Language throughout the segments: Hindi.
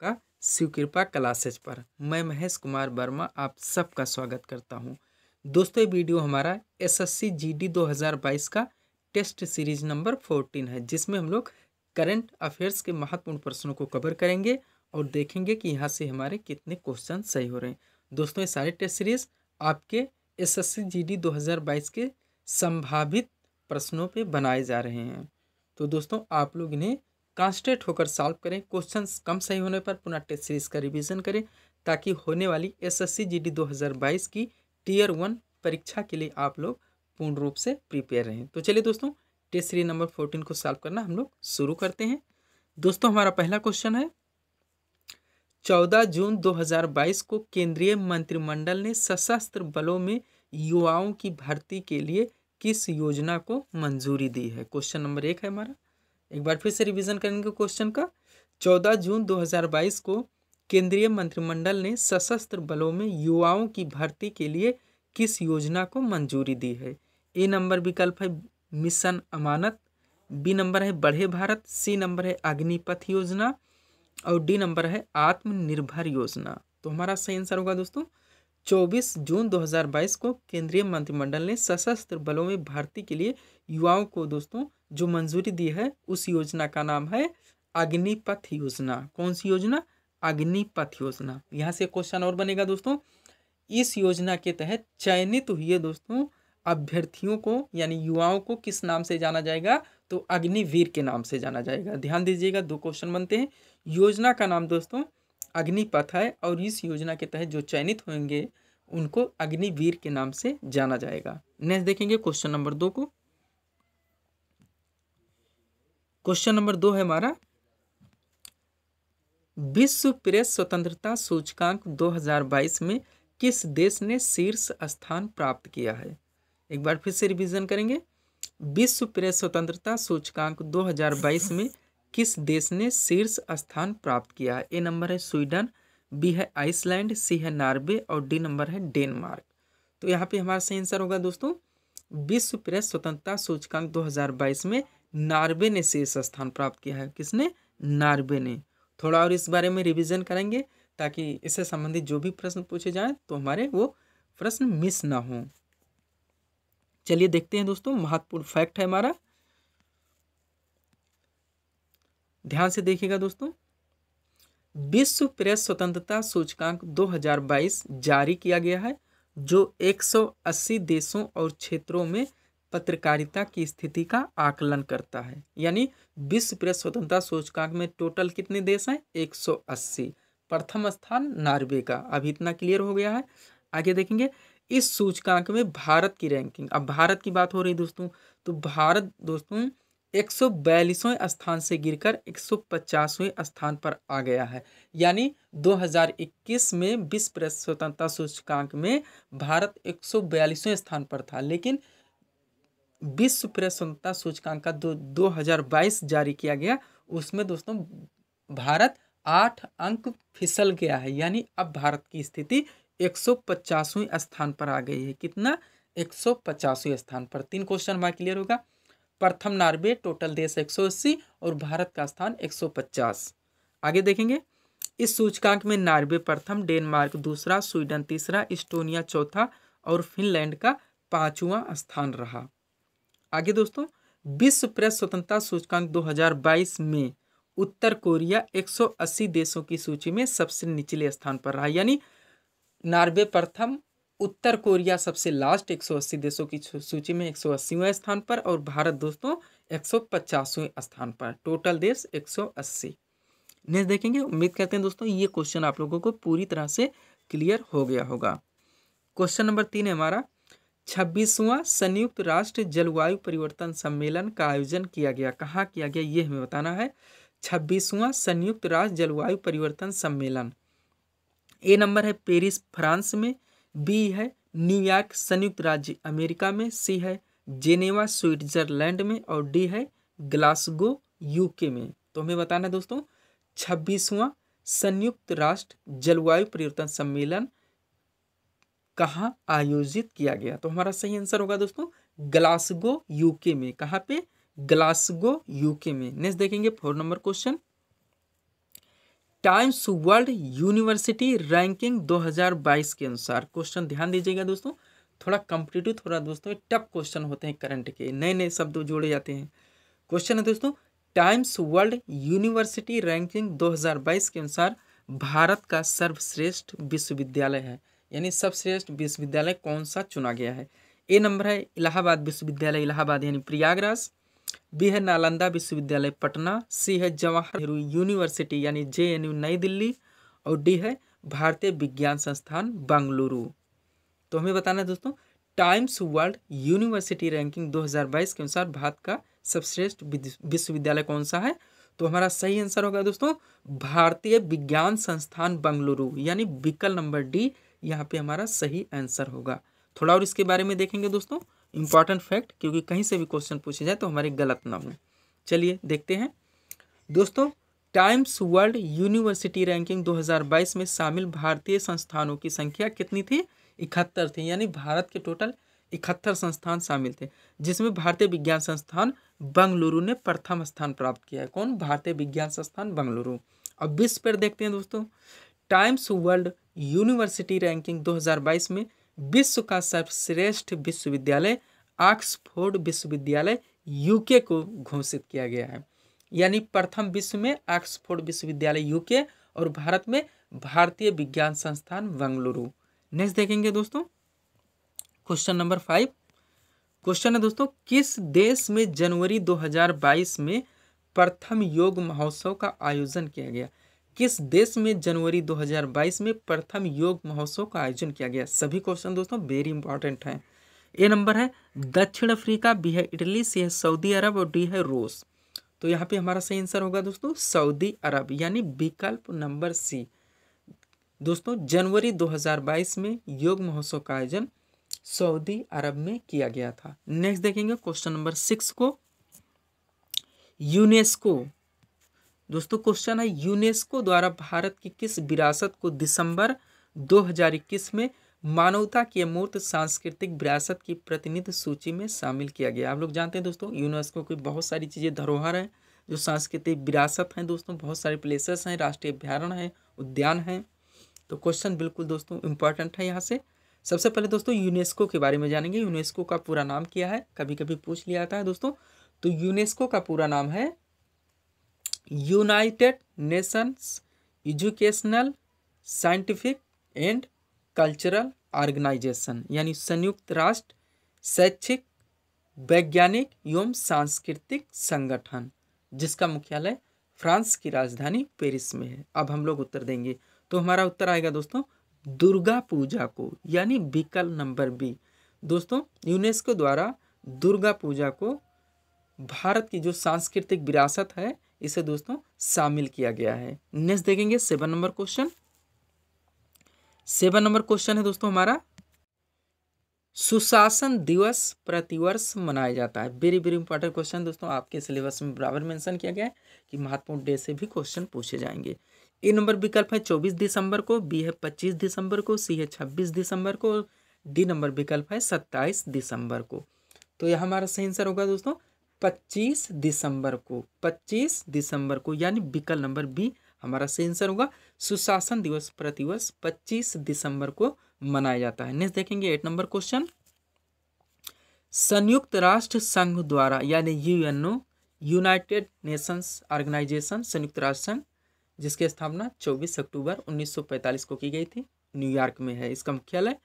का शिवकृपा क्लासेज पर मैं महेश कुमार वर्मा आप सबका स्वागत करता हूं दोस्तों ये वीडियो हमारा एसएससी जीडी 2022 का टेस्ट सीरीज नंबर फोर्टीन है जिसमें हम लोग करंट अफेयर्स के महत्वपूर्ण प्रश्नों को कवर करेंगे और देखेंगे कि यहाँ से हमारे कितने क्वेश्चन सही हो रहे हैं दोस्तों ये सारे टेस्ट सीरीज आपके दो हज़ार बाईस के संभावित प्रश्नों पर बनाए जा रहे हैं तो दोस्तों आप लोग इन्हें कॉन्स्ट्रेट होकर सॉल्व करें क्वेश्चन कम सही होने पर पुनः टेस्ट सीरीज का रिविजन करें ताकि होने वाली एसएससी जीडी 2022 की टीयर वन परीक्षा के लिए आप लोग पूर्ण रूप से प्रिपेयर रहें तो चलिए दोस्तों टेस्ट सीरीज नंबर फोर्टीन को सॉल्व करना हम लोग शुरू करते हैं दोस्तों हमारा पहला क्वेश्चन है चौदह जून दो को केंद्रीय मंत्रिमंडल ने सशस्त्र बलों में युवाओं की भर्ती के लिए किस योजना को मंजूरी दी है क्वेश्चन नंबर एक है हमारा एक बार फिर से रिवीजन करेंगे क्वेश्चन का चौदह जून दो हजार बाईस को केंद्रीय मंत्रिमंडल ने सशस्त्र बलों में युवाओं की भर्ती के लिए किस योजना को मंजूरी दी है ए नंबर विकल्प है मिशन अमानत बी नंबर है बढ़े भारत सी नंबर है अग्निपथ योजना और डी नंबर है आत्मनिर्भर योजना तो हमारा सही आंसर होगा दोस्तों 24 जून 2022 को केंद्रीय मंत्रिमंडल ने सशस्त्र बलों में भर्ती के लिए युवाओं को दोस्तों जो मंजूरी दी है उस योजना का नाम है अग्निपथ योजना कौन सी योजना अग्निपथ योजना यहाँ से क्वेश्चन और बनेगा दोस्तों इस योजना के तहत चयनित हुए दोस्तों अभ्यर्थियों को यानी युवाओं को किस नाम से जाना जाएगा तो अग्निवीर के नाम से जाना जाएगा ध्यान दीजिएगा दो क्वेश्चन बनते हैं योजना का नाम दोस्तों अग्निपथ है और इस योजना के तहत जो चयनित होंगे उनको अग्निवीर के नाम से जाना जाएगा नेक्स्ट देखेंगे क्वेश्चन नंबर दो को क्वेश्चन नंबर दो है हमारा विश्व प्रेस स्वतंत्रता सूचकांक 2022 में किस देश ने शीर्ष स्थान प्राप्त किया है एक बार फिर से रिवीजन करेंगे विश्व प्रेस स्वतंत्रता सूचकांक 2022 में किस देश ने शीर्ष स्थान प्राप्त किया है ए नंबर है स्वीडन बी है आइसलैंड सी है नॉर्वे और डी नंबर है डेनमार्क तो यहाँ पे हमारा सही आंसर होगा दोस्तों विश्व प्रेस स्वतंत्रता सूचकांक 2022 में नॉर्वे ने शीर्ष स्थान प्राप्त किया है किसने नॉर्वे ने थोड़ा और इस बारे में रिविजन करेंगे ताकि इससे संबंधित जो भी प्रश्न पूछे जाए तो हमारे वो प्रश्न मिस ना हों चलिए देखते हैं दोस्तों महत्वपूर्ण फैक्ट है हमारा ध्यान से देखिएगा दोस्तों विश्व प्रेस स्वतंत्रता सूचकांक 2022 जारी किया गया है जो 180 देशों और क्षेत्रों में पत्रकारिता की स्थिति का आकलन करता है यानी विश्व प्रेस स्वतंत्रता सूचकांक में टोटल कितने देश हैं 180 प्रथम स्थान नॉर्वे का अभी इतना क्लियर हो गया है आगे देखेंगे इस सूचकांक में भारत की रैंकिंग अब भारत की बात हो रही दोस्तों तो भारत दोस्तों एक सौ बयालीसवें स्थान से गिरकर एक सौ पचासवें स्थान पर आ गया है यानी 2021 में विश्व प्रेस स्वतंत्रता सूचकांक में भारत एक सौ बयालीसवें स्थान पर था लेकिन विश्व प्रेस स्वतंत्रता सूचकांक का दो दो हज़ार बाईस जारी किया गया उसमें दोस्तों भारत आठ अंक फिसल गया है यानी अब भारत की स्थिति एक सौ पचासवें स्थान पर आ गई है कितना एक सौ पचासवें स्थान पर तीन क्वेश्चन हमारा क्लियर होगा प्रथम नार्वे टोटल देश अस्सी और भारत का स्थान 150 आगे देखेंगे इस सूचकांक में नार्वे प्रथम डेनमार्क दूसरा स्वीडन तीसरा इस्टोनिया चौथा और फिनलैंड का पांचवा स्थान रहा आगे दोस्तों विश्व प्रेस स्वतंत्रता सूचकांक 2022 में उत्तर कोरिया 180 देशों की सूची में सबसे निचले स्थान पर रहा यानी नार्वे प्रथम उत्तर कोरिया सबसे लास्ट 180 देशों की सूची में एक सौ स्थान पर और भारत दोस्तों एक सौ स्थान पर टोटल देश 180 नेक्स्ट देखेंगे उम्मीद करते हैं दोस्तों ये क्वेश्चन आप लोगों को पूरी तरह से क्लियर हो गया होगा क्वेश्चन नंबर तीन है हमारा छब्बीसवां संयुक्त राष्ट्र जलवायु परिवर्तन सम्मेलन का आयोजन किया गया कहाँ किया गया ये हमें बताना है छब्बीसवां संयुक्त राष्ट्र जलवायु परिवर्तन सम्मेलन ए नंबर है पेरिस फ्रांस में बी है न्यूयॉर्क संयुक्त राज्य अमेरिका में सी है जेनेवा स्विट्जरलैंड में और डी है ग्लासगो यूके में तो हमें बताना दोस्तों छब्बीसवां संयुक्त राष्ट्र जलवायु परिवर्तन सम्मेलन कहाँ आयोजित किया गया तो हमारा सही आंसर होगा दोस्तों ग्लासगो यूके में कहाँ पे ग्लासगो यूके में नेक्स्ट देखेंगे four number question times world university ranking 2022 के अनुसार क्वेश्चन ध्यान दीजिएगा दोस्तों थोड़ा कम्पिटेटिव थोड़ा दोस्तों टफ क्वेश्चन होते हैं करंट के नए नए शब्द जोड़े जाते हैं क्वेश्चन है दोस्तों टाइम्स वर्ल्ड यूनिवर्सिटी रैंकिंग 2022 के अनुसार भारत का सर्वश्रेष्ठ विश्वविद्यालय है यानी सर्वश्रेष्ठ विश्वविद्यालय कौन सा चुना गया है ए नंबर है इलाहाबाद विश्वविद्यालय इलाहाबाद यानी प्रयागराज बी है नालंदा विश्वविद्यालय पटना सी है जवाहर नेहरू यूनिवर्सिटी यानी जे नई दिल्ली और डी है भारतीय विज्ञान संस्थान बेंगलुरु तो हमें बताना है दोस्तों टाइम्स वर्ल्ड यूनिवर्सिटी रैंकिंग 2022 के अनुसार भारत का सर्वश्रेष्ठ विश्वविद्यालय कौन सा है तो हमारा सही आंसर होगा दोस्तों भारतीय विज्ञान संस्थान बंगलुरु यानी विकल्प नंबर डी यहाँ पे हमारा सही आंसर होगा थोड़ा और इसके बारे में देखेंगे दोस्तों इंपॉर्टेंट फैक्ट क्योंकि कहीं से भी क्वेश्चन पूछे जाए तो हमारे गलत ना हो चलिए देखते हैं दोस्तों टाइम्स वर्ल्ड यूनिवर्सिटी रैंकिंग 2022 में शामिल भारतीय संस्थानों की संख्या कितनी थी इकहत्तर थी यानी भारत के टोटल इकहत्तर संस्थान शामिल थे जिसमें भारतीय विज्ञान संस्थान बंगलुरु ने प्रथम स्थान प्राप्त किया है कौन भारतीय विज्ञान संस्थान बंगलुरु अब विश्व पर देखते हैं दोस्तों टाइम्स वर्ल्ड यूनिवर्सिटी रैंकिंग 2022 में विश्व का सर्वश्रेष्ठ विश्वविद्यालय ऑक्सफोर्ड विश्वविद्यालय यूके को घोषित किया गया है यानी प्रथम विश्व में ऑक्सफोर्ड विश्वविद्यालय यूके और भारत में भारतीय विज्ञान संस्थान बंगलुरु नेक्स्ट देखेंगे दोस्तों क्वेश्चन नंबर फाइव क्वेश्चन है दोस्तों किस देश में जनवरी 2022 में प्रथम योग महोत्सव का आयोजन किया गया किस देश में जनवरी 2022 में प्रथम योग महोत्सव का आयोजन किया गया सभी क्वेश्चन दोस्तों वेरी इंपॉर्टेंट है ए नंबर है दक्षिण अफ्रीका बी है इटली सी है सऊदी अरब और डी है रूस तो यहाँ पे हमारा सही आंसर होगा दोस्तों सऊदी अरब यानी विकल्प नंबर सी दोस्तों जनवरी 2022 में योग महोत्सव का आयोजन सऊदी अरब में किया गया था नेक्स्ट देखेंगे क्वेश्चन नंबर सिक्स को यूनेस्को दोस्तों क्वेश्चन है यूनेस्को द्वारा भारत की किस विरासत को दिसंबर 2021 में मानवता की अमूर्त सांस्कृतिक विरासत की प्रतिनिधि सूची में शामिल किया गया आप लोग जानते हैं दोस्तों यूनेस्को की बहुत सारी चीज़ें धरोहर हैं जो सांस्कृतिक विरासत हैं दोस्तों बहुत सारे प्लेसेस हैं राष्ट्रीय अभ्यारण हैं उद्यान हैं तो क्वेश्चन बिल्कुल दोस्तों इम्पॉर्टेंट है यहाँ से सबसे पहले दोस्तों यूनेस्को के बारे में जानेंगे यूनेस्को का पूरा नाम क्या है कभी कभी पूछ लिया जाता है दोस्तों तो यूनेस्को का पूरा नाम है United Nations Educational Scientific and Cultural Organisation यानी संयुक्त राष्ट्र शैक्षिक वैज्ञानिक एवं सांस्कृतिक संगठन जिसका मुख्यालय फ्रांस की राजधानी पेरिस में है अब हम लोग उत्तर देंगे तो हमारा उत्तर आएगा दोस्तों दुर्गा पूजा को यानी विकल्प नंबर बी दोस्तों यूनेस्को द्वारा दुर्गा पूजा को भारत की जो सांस्कृतिक विरासत है इसे दोस्तों शामिल किया गया है नेक्स्ट देखेंगे seven number question seven number question है दोस्तों हमारा सुशासन दिवस प्रतिवर्ष मनाया जाता है वेरी वेरी इंपॉर्टेंट क्वेश्चन दोस्तों आपके सिलेबस में बराबर मेंशन किया गया है कि महत्वपूर्ण डे से भी क्वेश्चन पूछे जाएंगे ए नंबर विकल्प है चौबीस दिसंबर को बी है पच्चीस दिसंबर को सी है छब्बीस दिसंबर को डी नंबर विकल्प है सत्ताईस दिसंबर को तो यह हमारा सही आंसर होगा दोस्तों पच्चीस दिसंबर को पच्चीस दिसंबर को यानी विकल्प नंबर बी हमारा सही आंसर होगा सुशासन दिवस प्रतिवर्ष पच्चीस दिसंबर को मनाया जाता है नेक्स्ट देखेंगे एट नंबर क्वेश्चन संयुक्त राष्ट्र संघ द्वारा यानी यूएनओ यूनाइटेड नेशंस ऑर्गेनाइजेशन संयुक्त राष्ट्र संघ जिसकी स्थापना 24 अक्टूबर 1945 को की गई थी न्यूयॉर्क में है इसका मुख्यालय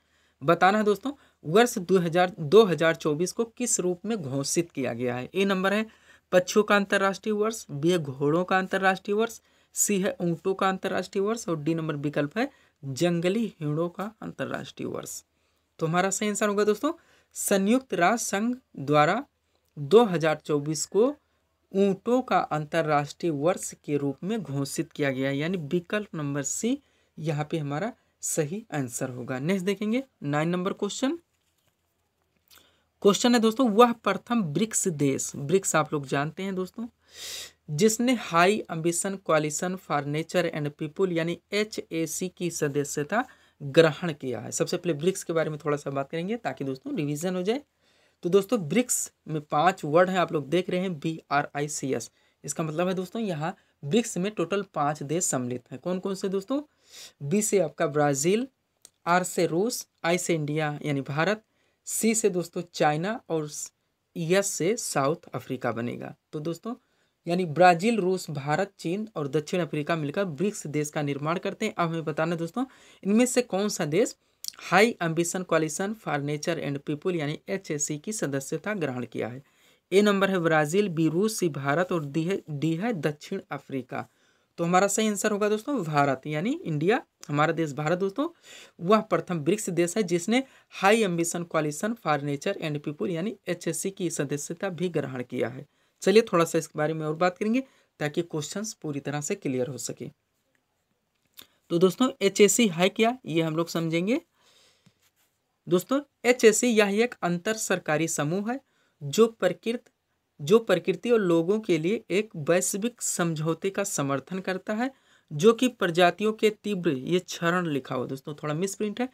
बताना है दोस्तों वर्ष 2000 2024 को किस रूप में घोषित किया गया है ए नंबर है पक्षियों का अंतर्राष्ट्रीय वर्ष बी है घोड़ों का अंतर्राष्ट्रीय वर्ष सी है ऊँटों का अंतर्राष्ट्रीय वर्ष और डी नंबर विकल्प है जंगली हिरणों का अंतर्राष्ट्रीय वर्ष तो हमारा सही आंसर होगा दोस्तों संयुक्त राष्ट्र संघ द्वारा 2024 को ऊँटों का अंतर्राष्ट्रीय वर्ष के रूप में घोषित किया गया यानी विकल्प नंबर सी यहाँ पे हमारा सही आंसर होगा नेक्स्ट देखेंगे नाइन नंबर क्वेश्चन क्वेश्चन है दोस्तों वह प्रथम ब्रिक्स देश ब्रिक्स आप लोग जानते हैं दोस्तों जिसने High Ambition Coalition for Nature and People यानी एच ए सी की सदस्यता ग्रहण किया है सबसे पहले ब्रिक्स के बारे में थोड़ा सा बात करेंगे ताकि दोस्तों रिवीजन हो जाए तो दोस्तों ब्रिक्स में पांच वर्ड हैं आप लोग देख रहे हैं B R I C S इसका मतलब है दोस्तों यहाँ ब्रिक्स में टोटल पांच देश सम्मिलित हैं कौन कौन से दोस्तों बी से आपका ब्राज़ील आर से रूस आई से इंडिया यानी भारत सी से दोस्तों चाइना और यस से साउथ अफ्रीका बनेगा तो दोस्तों यानी ब्राजील रूस भारत चीन और दक्षिण अफ्रीका मिलकर ब्रिक्स देश का निर्माण करते हैं अब हमें बताना दोस्तों इनमें से कौन सा देश High Ambition Coalition for Nature and People यानी एच की सदस्यता ग्रहण किया है ए नंबर है ब्राजील बी रूस सी भारत और डी है डी है दक्षिण अफ्रीका तो हमारा सही आंसर होगा दोस्तों भारत यानी इंडिया हमारा देश भारत दोस्तों वह प्रथम ब्रिक्स देश है जिसने High Ambition Coalition for Nature and People यानी एच की सदस्यता भी ग्रहण किया है चलिए थोड़ा सा इसके बारे में और बात करेंगे ताकि क्वेश्चन पूरी तरह से क्लियर हो सके तो दोस्तों एच है क्या ये हम लोग समझेंगे दोस्तों एच यह एक अंतर सरकारी समूह है जो प्रकृत जो प्रकृति और लोगों के लिए एक वैश्विक समझौते का समर्थन करता है जो कि प्रजातियों के तीव्र ये क्षरण लिखा हो दोस्तों थोड़ा प्रिंट है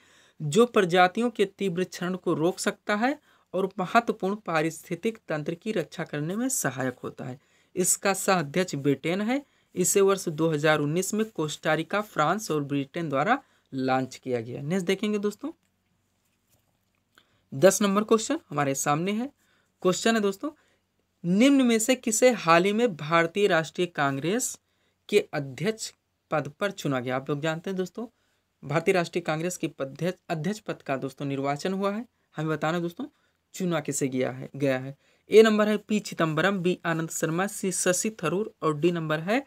जो प्रजातियों के तीव्र क्षरण को रोक सकता है और महत्वपूर्ण पारिस्थितिक तंत्र की रक्षा करने में सहायक होता है इसका सह अध्यक्ष ब्रिटेन है इसे वर्ष 2019 में कोस्टारिका फ्रांस और ब्रिटेन द्वारा लॉन्च किया गया नेक्स्ट देखेंगे दोस्तों दस नंबर क्वेश्चन हमारे सामने है क्वेश्चन है दोस्तों निम्न में से किसे हाल ही में भारतीय राष्ट्रीय कांग्रेस के अध्यक्ष पद पर चुना गया आप लोग जानते हैं दोस्तों भारतीय राष्ट्रीय कांग्रेस के अध्यक्ष अध्यक्ष पद का दोस्तों निर्वाचन हुआ है हमें बताना दोस्तों चुना किसे गया है गया है ए नंबर है P Chidambaram B Anand Sharma C Shashi Tharoor और डी नंबर है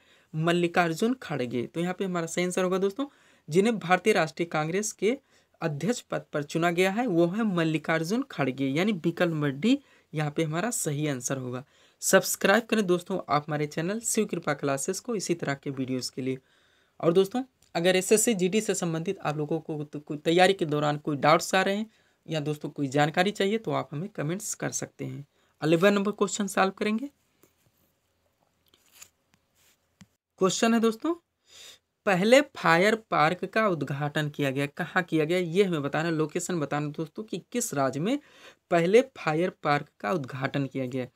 मल्लिकार्जुन खड़गे तो यहाँ पे हमारा सही आंसर होगा दोस्तों जिन्हें भारतीय राष्ट्रीय कांग्रेस के अध्यक्ष पद पर चुना गया है वो है मल्लिकार्जुन खड़गे यानी विकल्प नंबर डी यहाँ पे हमारा सही आंसर होगा सब्सक्राइब करें दोस्तों आप हमारे चैनल शिव कृपा क्लासेस को इसी तरह के वीडियोस के लिए और दोस्तों अगर एसएससी जीडी से संबंधित आप लोगों को तो तैयारी के दौरान कोई डाउट्स आ रहे हैं या दोस्तों कोई जानकारी चाहिए तो आप हमें कमेंट्स कर सकते हैं अलेवन नंबर क्वेश्चन सॉल्व करेंगे क्वेश्चन है दोस्तों पहले फायर पार्क का उद्घाटन किया गया कहाँ किया गया ये हमें बताना लोकेशन बताना दोस्तों कि किस राज्य में पहले फायर पार्क का उद्घाटन किया गया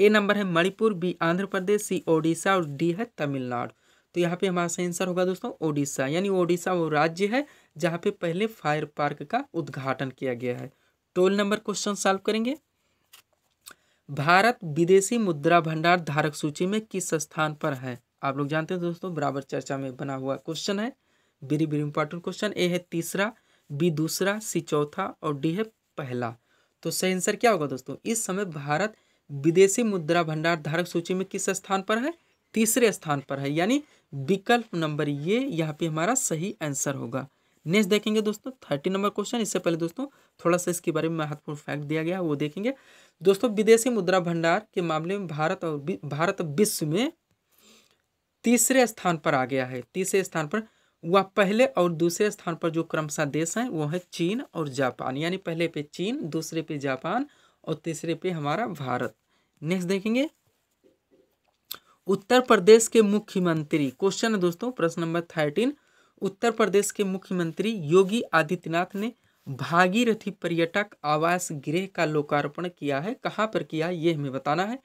ए नंबर है मणिपुर बी आंध्र प्रदेश सी ओडिशा और डी है तमिलनाडु तो यहाँ पे हमारा सही आंसर होगा दोस्तों ओडिशा यानी ओडिशा वो राज्य है जहाँ पे पहले फायर पार्क का उद्घाटन किया गया है टोल नंबर क्वेश्चन सॉल्व करेंगे भारत विदेशी मुद्रा भंडार धारक सूची में किस स्थान पर है आप लोग जानते हो दोस्तों बराबर चर्चा में बना हुआ क्वेश्चन है very very important question A है तीसरा बी दूसरा सी चौथा और डी है पहला तो सही आंसर क्या होगा दोस्तों इस समय भारत विदेशी मुद्रा भंडार धारक सूची में किस स्थान पर है तीसरे स्थान पर है यानी विकल्प नंबर ये यहाँ पे हमारा सही आंसर होगा नेक्स्ट देखेंगे दोस्तों थर्टी नंबर क्वेश्चन इससे पहले दोस्तों थोड़ा सा इसके बारे में महत्वपूर्ण फैक्ट दिया गया है वो देखेंगे दोस्तों विदेशी मुद्रा भंडार के मामले में भारत और भारत विश्व में तीसरे स्थान पर आ गया है तीसरे स्थान पर वह पहले और दूसरे स्थान पर जो क्रमशः देश हैं वो है चीन और जापान यानी पहले पे चीन दूसरे पे जापान और तीसरे पे हमारा भारत नेक्स्ट देखेंगे उत्तर प्रदेश के मुख्यमंत्री क्वेश्चन है दोस्तों प्रश्न नंबर थर्टीन उत्तर प्रदेश के मुख्यमंत्री योगी आदित्यनाथ ने भागीरथी पर्यटक आवास गृह का लोकार्पण किया है कहाँ पर किया ये हमें बताना है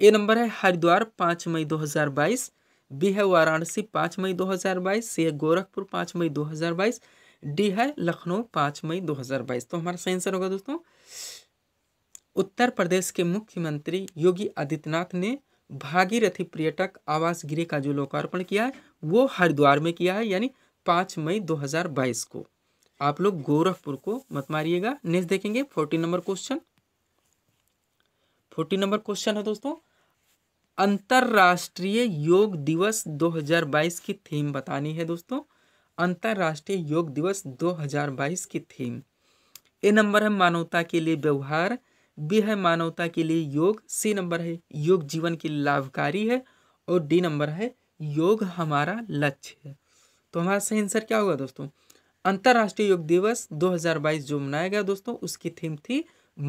ए नंबर है हरिद्वार पाँच मई दो बी है वाराणसी पाँच मई 2022 सी है गोरखपुर पाँच मई 2022 डी है लखनऊ पाँच मई 2022 तो हमारा सही आंसर होगा दोस्तों उत्तर प्रदेश के मुख्यमंत्री योगी आदित्यनाथ ने भागीरथी पर्यटक आवास गृह का जो लोकार्पण किया है वो हरिद्वार में किया है यानी पाँच मई 2022 को आप लोग गोरखपुर को मत मारिएगा नेक्स्ट देखेंगे fourteen number question fourteen number question है दोस्तों अंतर्राष्ट्रीय योग दिवस 2022 की थीम बतानी है दोस्तों अंतर्राष्ट्रीय योग दिवस 2022 की थीम ए नंबर है मानवता के लिए व्यवहार बी है मानवता के लिए योग सी नंबर है योग जीवन की लाभकारी है और डी नंबर है योग हमारा लक्ष्य है तो हमारा सही आंसर क्या होगा दोस्तों अंतर्राष्ट्रीय योग दिवस 2022 जो मनाया गया दोस्तों उसकी थीम थी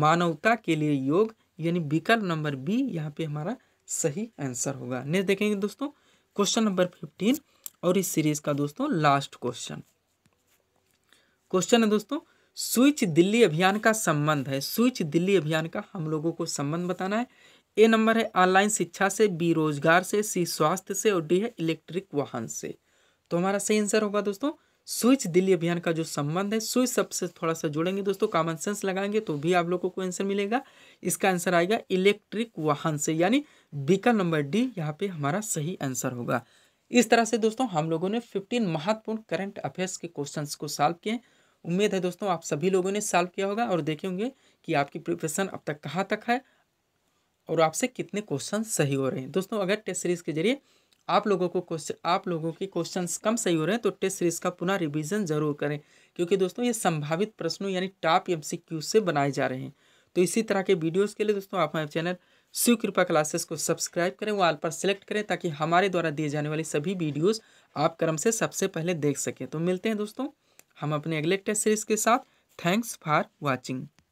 मानवता के लिए योग यानी विकल्प नंबर बी यहाँ पे हमारा सही आंसर होगा नेक्स्ट देखेंगे दोस्तों क्वेश्चन नंबर फिफ्टीन और इस सीरीज का दोस्तों लास्ट क्वेश्चन क्वेश्चन है दोस्तों स्विच दिल्ली अभियान का संबंध है स्विच दिल्ली अभियान का हम लोगों को संबंध बताना है ए नंबर है ऑनलाइन शिक्षा से बी रोजगार से सी स्वास्थ्य से और डी है इलेक्ट्रिक वाहन से तो हमारा सही आंसर होगा दोस्तों स्विच दिल्ली अभियान का जो संबंध है स्विच सबसे थोड़ा सा जुड़ेंगे दोस्तों कॉमन सेंस लगाएंगे तो भी आप लोगों को आंसर मिलेगा इसका आंसर आएगा इलेक्ट्रिक वाहन से यानी बी का नंबर डी यहाँ पे हमारा सही आंसर होगा इस तरह से दोस्तों हम लोगों ने फिफ्टीन महत्वपूर्ण करंट अफेयर्स के क्वेश्चंस को सॉल्व किए उम्मीद है दोस्तों आप सभी लोगों ने सॉल्व किया होगा और देखे होंगे कि आपकी प्रिपरेशन अब तक कहाँ तक है और आपसे कितने क्वेश्चन सही हो रहे हैं दोस्तों अगर टेस्ट सीरीज के जरिए आप लोगों को क्वेश्चन आप लोगों के क्वेश्चन कम सही हो रहे हैं तो टेस्ट सीरीज का पुनः रिविजन जरूर करें क्योंकि दोस्तों ये संभावित प्रश्नों यानी टॉप एम से बनाए जा रहे हैं तो इसी तरह के वीडियोज़ के लिए दोस्तों आप हमारे चैनल शिव कृपा क्लासेस को सब्सक्राइब करें वाल पर सेलेक्ट करें ताकि हमारे द्वारा दिए जाने वाले सभी वीडियोस आप क्रम से सबसे पहले देख सकें तो मिलते हैं दोस्तों हम अपने अगले टेस्ट सीरीज़ के साथ थैंक्स फॉर वॉचिंग